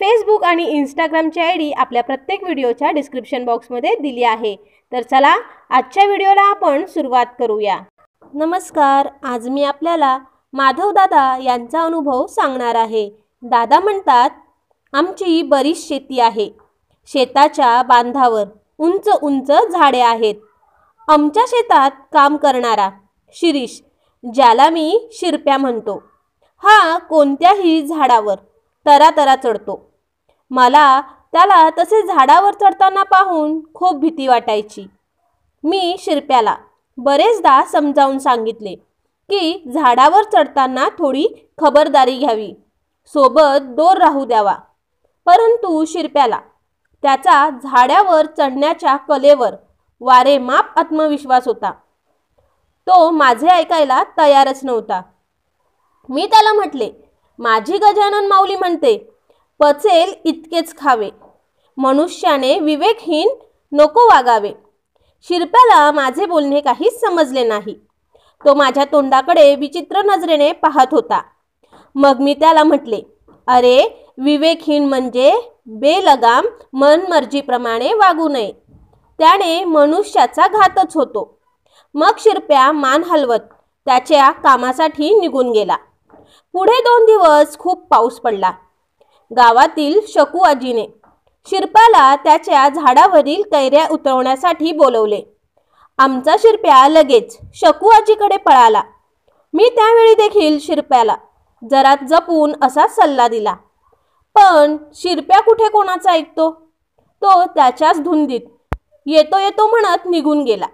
Facebook आणि इंस्टाग्रामची I D आपल्या प्रत्येक व्हिडिओच्या डिस्क्रिप्शन बॉक्समध्ये दिली आहे तर चला आजच्या व्हिडिओला आपण सुरुवात करूया नमस्कार आज मी आपल्याला माधवदादा यांचा अनुभव सांगणार आहे दादा म्हणतात आमची बरीच शेती आहे शेताच्या बांधावर उंच उंच झाडे आहेत आमच्या शेतात काम करणारा शिरीष ज्याला मी शिरप्या म्हणतो हा कोणत्याही झाडावर तरातरा चढतो मला त्याला तसे झाडावर चढताना पाहून खूप भीती वाटायची मी शिरप्याला बरेचदा समजावून सांगितले की झाडावर चढताना थोडी खबरदारी घ्यावी सोबत दोर राहू द्यावा परंतु शिरप्याला त्याचा झाडावर चढण्याच्या कलेवर माप आत्मविश्वास होता तो माझे ऐकायला तयारच नव्हता मी त्याला म्हटले माझी गजानन माऊली म्हणते पचेल इतकेच खावे मनुष्याने विवेकहीन नको वागावे शिरप्याला माझे बोलणे काहीच समजले नाही तो माझ्या तोंडाकडे विचित्र नजरेने पाहत होता मग मी त्याला म्हटले अरे विवेकहीन म्हणजे बेलगाम मनमर्जीप्रमाणे वागू नये त्याने मनुष्याचा घातच होतो मग शिरप्या मान हलवत त्याच्या कामासाठी निघून गेला पुढे दोन दिवस खूप पाऊस पडला गावातील शकुआजीने आजीने शिरप्याला त्याच्या झाडावरील कैऱ्या उतरवण्यासाठी बोलवले आमचा शिरप्या लगेच शकू पळाला मी त्यावेळी देखील शिरप्याला जरा जपून असा सल्ला दिला पण शिरप्या कुठे कोणाचा ऐकतो तो त्याच्याच धुंदीत येतो येतो म्हणत निघून गेला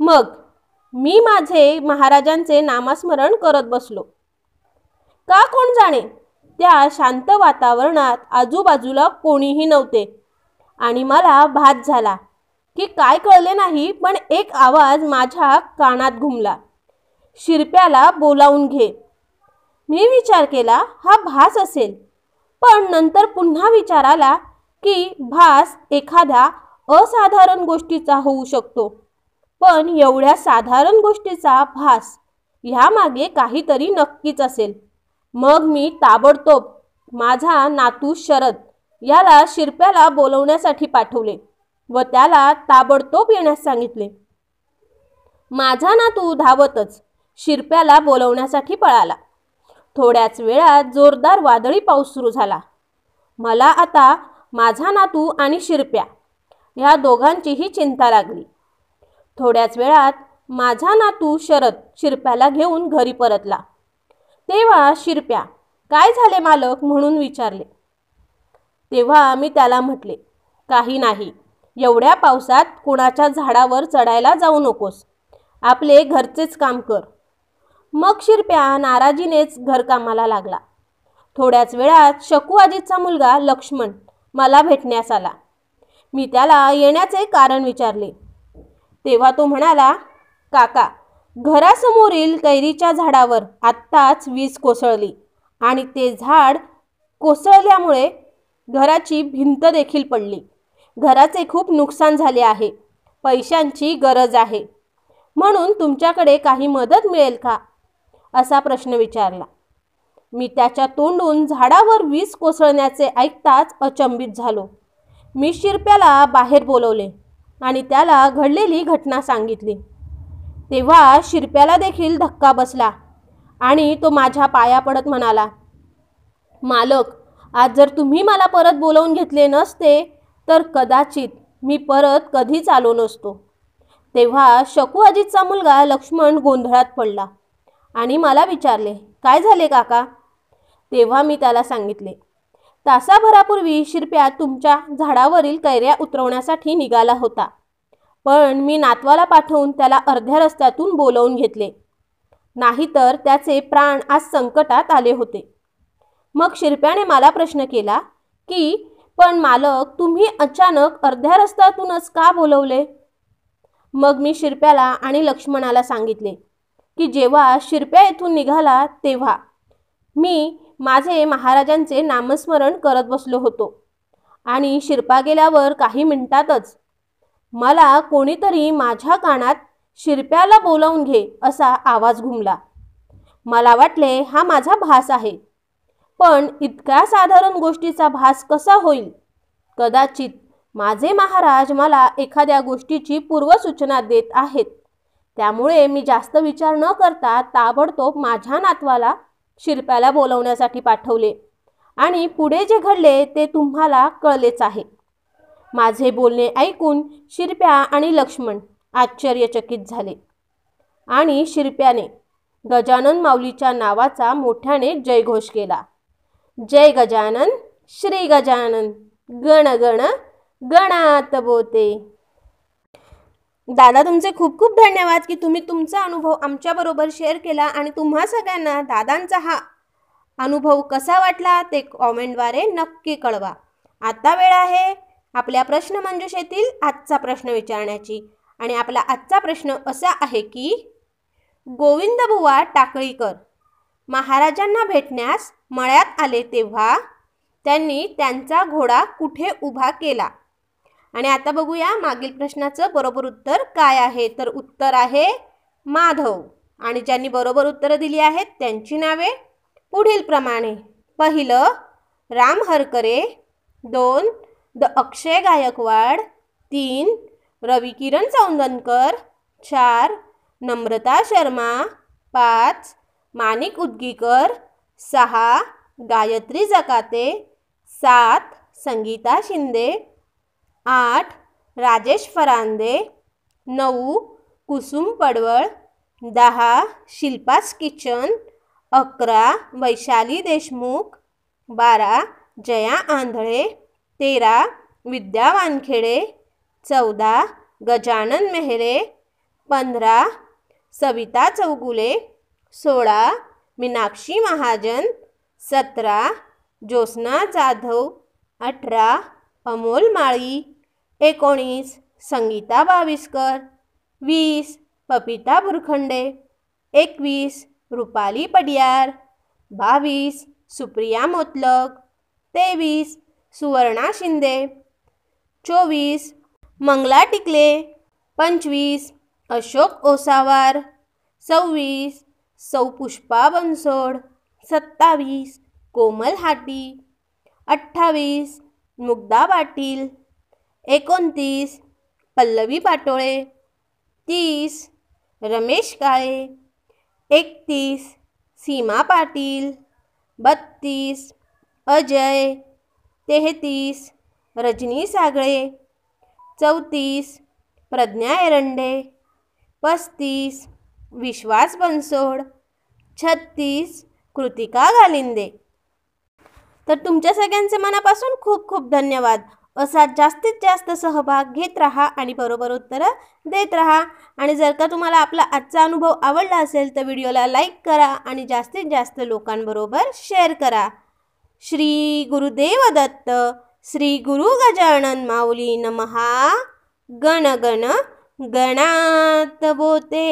मग मी माझे महाराजांचे नामस्मरण करत बसलो का कोण जाणे त्या शांत वातावरणात आजूबाजूला कोणीही नव्हते आणि मला भात झाला की काय कळले नाही पण एक आवाज माझ्या कानात घुमला शिरप्याला बोलावून घे मी विचार केला हा भास असेल पण नंतर पुन्हा विचार आला की भास एखाद्या असाधारण गोष्टीचा होऊ शकतो पण एवढ्या साधारण गोष्टीचा भास ह्यामागे काहीतरी नक्कीच असेल मग मी ताबडतोब माझा नातू शरद याला शिरप्याला बोलवण्यासाठी पाठवले व त्याला ताबडतोब येण्यास सांगितले माझा नातू धावतच शिरप्याला बोलवण्यासाठी पळाला थोड्याच वेळात जोरदार वादळी पाऊस सुरू झाला मला आता माझा नातू आणि शिरप्या ह्या दोघांचीही चिंता लागली थोड्याच वेळात माझा नातू शरद शिरप्याला घेऊन घरी परतला तेव्हा शिरप्या काय झाले मालक म्हणून विचारले तेव्हा मी त्याला म्हटले काही नाही एवढ्या पावसात कोणाच्या झाडावर चढायला जाऊ नकोस आपले घरचेच काम कर मग शिरप्या नाराजीनेच घरकामाला लागला थोड्याच वेळात शकू आजीचा मुलगा लक्ष्मण मला भेटण्यास आला मी त्याला येण्याचे कारण विचारले तेव्हा तो म्हणाला काका घरासमोरील कैरीच्या झाडावर आत्ताच वीज कोसळली आणि ते झाड कोसळल्यामुळे घराची भिंत देखील पडली घराचे खूप नुकसान झाले आहे पैशांची गरज आहे म्हणून तुमच्याकडे काही मदत मिळेल का असा प्रश्न विचारला मी त्याच्या तोंडून झाडावर वीज कोसळण्याचे ऐकताच अचंबित झालो मी शिरप्याला बाहेर बोलवले आणि त्याला घडलेली घटना सांगितली तेव्हा शिरप्याला देखील धक्का बसला आणि तो माझ्या पाया पडत म्हणाला मालक आज जर तुम्ही मला परत बोलवून घेतले नसते तर कदाचित मी परत कधीच आलो नसतो तेव्हा शकू अजितचा मुलगा लक्ष्मण गोंधळात पडला आणि मला विचारले काय झाले काका तेव्हा मी त्याला सांगितले तासाभरापूर्वी शिरप्या तुमच्या झाडावरील कैऱ्या उतरवण्यासाठी निघाला होता पण मी नातवाला पाठवून त्याला अर्ध्या रस्त्यातून बोलवून घेतले नाहीतर त्याचे प्राण आज संकटात आले होते मग शिरप्याने मला प्रश्न केला की पण मालक तुम्ही अचानक अर्ध्या रस्त्यातूनच का बोलवले मग मी शिरप्याला आणि लक्ष्मणाला सांगितले की जेव्हा शिरप्या येथून निघाला तेव्हा मी माझे महाराजांचे नामस्मरण करत बसलो होतो आणि शिरपा गेल्यावर काही मिनिटातच मला कोणीतरी माझ्या कानात शिरप्याला बोलावून घे असा आवाज घुमला मला वाटले हा माझा भास आहे पण इतक्या साधारण गोष्टीचा भास कसा होईल कदाचित माझे महाराज मला एखाद्या गोष्टीची पूर्वसूचना देत आहेत त्यामुळे मी जास्त विचार न करता ताबडतोब माझ्या नातवाला शिरप्याला बोलवण्यासाठी पाठवले आणि पुढे जे घडले ते तुम्हाला कळलेच आहे माझे बोलणे ऐकून शिरप्या आणि लक्ष्मण आश्चर्यचकित झाले आणि शिरप्याने गजानन माऊलीच्या नावाचा मोठ्याने जयघोष केला जय गजानन श्री गजानन गण गण गणात बोते दादा तुमचे खूप खूप धन्यवाद की तुम्ही तुमचा अनुभव आमच्याबरोबर शेअर केला आणि तुम्हा सगळ्यांना दादांचा हा अनुभव कसा वाटला ते कॉमेंटद्वारे नक्की कळवा आता वेळ आहे आपल्या प्रश्न प्रश्नमंजुषेतील आजचा प्रश्न विचारण्याची आणि आपला आजचा प्रश्न असा आहे की गोविंदबुवा टाकळीकर महाराजांना भेटण्यास मळ्यात आले तेव्हा त्यांनी त्यांचा घोडा कुठे उभा केला आणि आता बघूया मागील प्रश्नाचं बरोबर उत्तर काय आहे तर उत्तर आहे माधव आणि ज्यांनी बरोबर उत्तरं दिली आहेत त्यांची नावे पुढील प्रमाणे पहिलं राम हरकरे दोन द अक्षय गायकवाड तीन रविकिरण चौंदनकर चार नम्रता शर्मा पाच माणिक उद्गीकर सहा गायत्री जकाते सात संगीता शिंदे आठ राजेश फरांदे नऊ कुसुम पडवळ दहा शिल्पास किचन अकरा वैशाली देशमुख बारा जया आंधळे तेरा विद्या वानखेडे चौदा गजानन मेहरे पंधरा सविता चौगुले सोळा मीनाक्षी महाजन सतरा ज्योत्स्ना जाधव अठरा अमोल माळी एकोणीस संगीता बाविस्कर वीस पपिता बुरखंडे एकवीस रुपाली पडियार बावीस सुप्रिया मोतलक तेवीस सुवर्णा शिंदे चोवीस मंगला टिकले पंचवीस अशोक ओसावार सव्वीस सौपुष्पा बनसोड सत्तावीस कोमल हाटी अठ्ठावीस मुग्धा पाटील एकोणतीस पल्लवी पाटोळे तीस रमेश काळे एकतीस सीमा पाटील बत्तीस अजय तेहतीस रजनी सागळे चौतीस प्रज्ञा एरंडे पस्तीस विश्वास बनसोड छत्तीस कृतिका गालिंदे तर तुमच्या सगळ्यांचे मनापासून खूप खूप धन्यवाद असा जास्तीत जास्त सहभाग घेत राहा आणि बरोबर उत्तरं देत राहा आणि जर का तुम्हाला आपला आजचा अनुभव आवडला असेल तर व्हिडिओला लाईक करा आणि जास्तीत जास्त लोकांबरोबर शेअर करा श्री गुरुदेव दत्त श्री गुरु गजानन माऊली नमहा गण गण गणात बोते